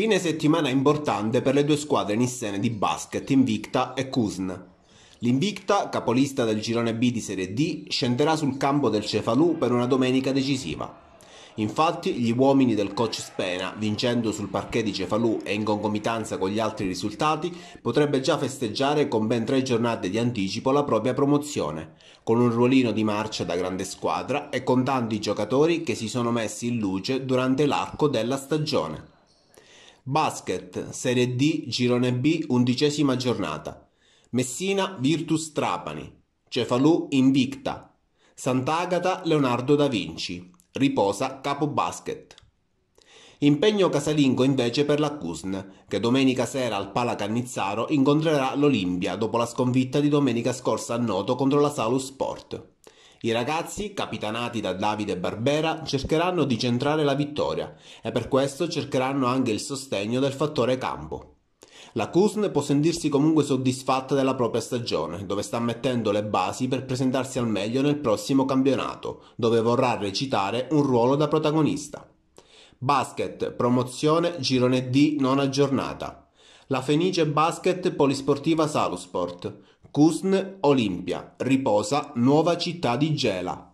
Fine settimana importante per le due squadre nissene di basket Invicta e Kuzn. L'Invicta, capolista del girone B di Serie D, scenderà sul campo del Cefalù per una domenica decisiva. Infatti gli uomini del coach Spena, vincendo sul parquet di Cefalù e in concomitanza con gli altri risultati, potrebbe già festeggiare con ben tre giornate di anticipo la propria promozione, con un ruolino di marcia da grande squadra e con tanti giocatori che si sono messi in luce durante l'arco della stagione. Basket, Serie D, Girone B, undicesima giornata. Messina, Virtus Trapani. Cefalù, Invicta. Sant'Agata, Leonardo da Vinci. Riposa, Capo Basket. Impegno casalingo invece per la Cusn, che domenica sera al Pala Cannizzaro incontrerà l'Olimpia dopo la sconfitta di domenica scorsa a Noto contro la Salus Sport. I ragazzi, capitanati da Davide Barbera, cercheranno di centrare la vittoria e per questo cercheranno anche il sostegno del fattore campo. La Cusn può sentirsi comunque soddisfatta della propria stagione, dove sta mettendo le basi per presentarsi al meglio nel prossimo campionato, dove vorrà recitare un ruolo da protagonista. Basket, promozione, girone D non aggiornata. La Fenice Basket Polisportiva Salusport, Kusn Olimpia, Riposa, Nuova Città di Gela.